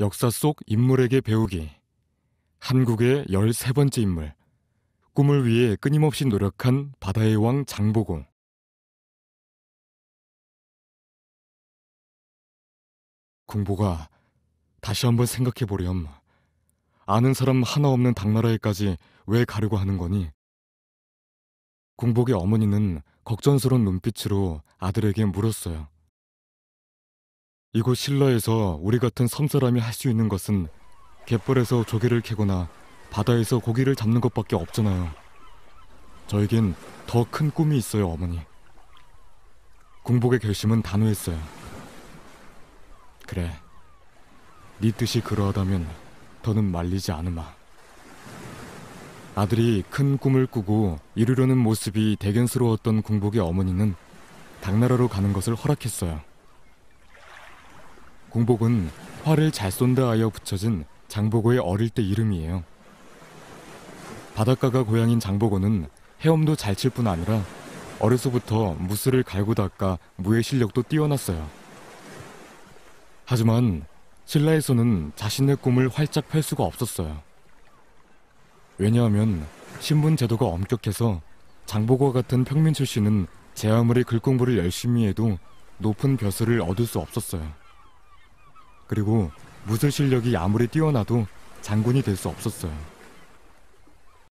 역사 속 인물에게 배우기. 한국의 13번째 인물. 꿈을 위해 끊임없이 노력한 바다의 왕 장보고. 공보가 다시 한번 생각해 보렴. 아는 사람 하나 없는 당나라에까지 왜 가려고 하는 거니? 공복의 어머니는 걱정스러운 눈빛으로 아들에게 물었어요. 이곳 신라에서 우리 같은 섬 사람이 할 수 있는 것은 갯벌에서 조개를 캐거나 바다에서 고기를 잡는 것밖에 없잖아요. 저에겐 더 큰 꿈이 있어요, 어머니. 공복의 결심은 단호했어요. 그래. 네 뜻이 그러하다면 더는 말리지 않으마. 아들이 큰 꿈을 꾸고 이루려는 모습이 대견스러웠던 공복의 어머니는 당나라로 가는 것을 허락했어요. 공복은 활을 잘 쏜다 하여 붙여진 장보고의 어릴 때 이름이에요. 바닷가가 고향인 장보고는 헤엄도 잘 칠 뿐 아니라 어려서부터 무술을 갈고 닦아 무의 실력도 뛰어났어요. 하지만 신라에서는 자신의 꿈을 활짝 펼 수가 없었어요. 왜냐하면 신분 제도가 엄격해서 장보고와 같은 평민 출신은 제 아무리 글공부를 열심히 해도 높은 벼슬을 얻을 수 없었어요. 그리고 무술 실력이 아무리 뛰어나도 장군이 될 수 없었어요.